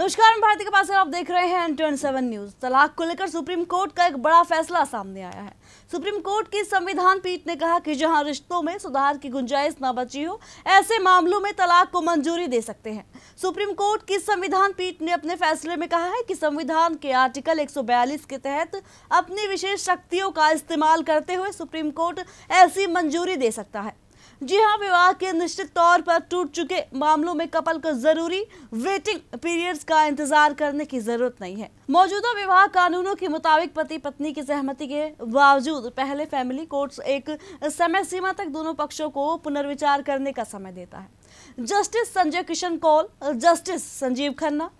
नमस्कार भारती के पास आप देख रहे हैं एन सेवन न्यूज तलाक को लेकर सुप्रीम कोर्ट का एक बड़ा फैसला सामने आया है सुप्रीम कोर्ट की संविधान पीठ ने कहा कि जहां रिश्तों में सुधार की गुंजाइश न बची हो ऐसे मामलों में तलाक को मंजूरी दे सकते हैं सुप्रीम कोर्ट की संविधान पीठ ने अपने फैसले में कहा है कि संविधान के आर्टिकल 142 के तहत अपनी विशेष शक्तियों का इस्तेमाल करते हुए सुप्रीम कोर्ट ऐसी मंजूरी दे सकता है जी हाँ विवाह के निश्चित तौर पर टूट चुके मामलों में कपल को जरूरी वेटिंग पीरियड्स का इंतजार करने की जरूरत नहीं है मौजूदा विवाह कानूनों के मुताबिक पति पत्नी की सहमति के बावजूद पहले फैमिली कोर्ट्स एक समय सीमा तक दोनों पक्षों को पुनर्विचार करने का समय देता है जस्टिस संजय किशन कौल जस्टिस संजीव खन्ना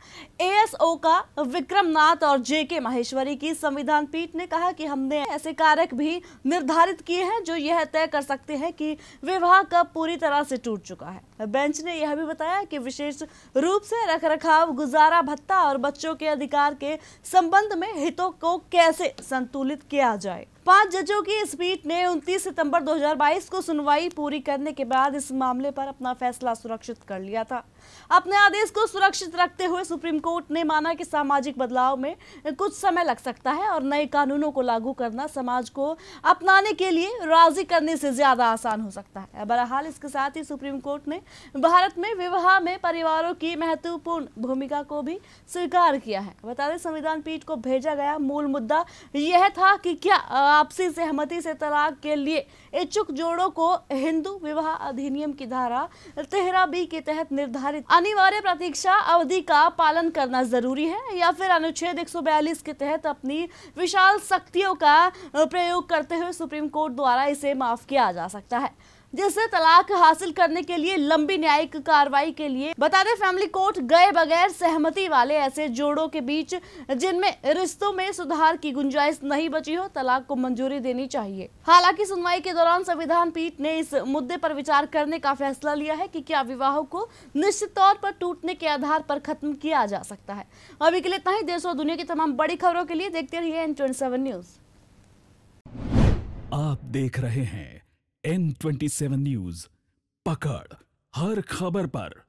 एएसओ का विक्रम नाथ और जे के माहेश्वरी की संविधान पीठ ने कहा कि हमने ऐसे कारक भी निर्धारित किए हैं जो यह तय कर सकते हैं कि विवाह कब पूरी तरह से टूट चुका है बेंच ने यह भी बताया कि विशेष रूप से रखरखाव गुजारा भत्ता और बच्चों के अधिकार के संबंध में हितों को कैसे संतुलित किया जाए पांच जजों की इस पीठ ने 29 सितंबर 2022 को सुनवाई पूरी करने के बाद इस मामले पर अपना फैसला फैसला सुरक्षित कर लिया था अपने आदेश को सुरक्षित रखते हुए सुप्रीम कोर्ट ने माना कि सामाजिक बदलाव में कुछ समय लग सकता है और नए कानूनों को लागू करना समाज को अपनाने के लिए राजी करने से ज़्यादा आसान हो सकता है बहरहाल इसके साथ ही सुप्रीम कोर्ट ने भारत में विवाह में परिवारों की महत्वपूर्ण भूमिका को भी स्वीकार किया है बता दें संविधान पीठ को भेजा गया मूल मुद्दा यह था कि क्या आपसी सहमति से तलाक के लिए इच्छुक जोड़ों को हिंदू विवाह अधिनियम की धारा बी के तहत निर्धारित अनिवार्य प्रतीक्षा अवधि का पालन करना जरूरी है या फिर अनुच्छेद एक के तहत अपनी विशाल शक्तियों का प्रयोग करते हुए सुप्रीम कोर्ट द्वारा इसे माफ किया जा सकता है जिससे तलाक हासिल करने के लिए लंबी न्यायिक कार्रवाई के लिए बता दें फैमिली कोर्ट गए बगैर सहमति वाले ऐसे जोड़ों के बीच जिनमें रिश्तों में सुधार की गुंजाइश नहीं बची हो तलाक को मंजूरी देनी चाहिए हालांकि सुनवाई के दौरान संविधान पीठ ने इस मुद्दे पर विचार करने का फैसला लिया है कि क्या विवाहों को निश्चित तौर पर टूटने के आधार पर खत्म किया जा सकता है अभी के लिए इतना ही देश और दुनिया की तमाम बड़ी खबरों के लिए देखते रहिए एन ट्वेंटी न्यूज आप देख रहे हैं एन ट्वेंटी सेवन न्यूज पकड़ हर खबर पर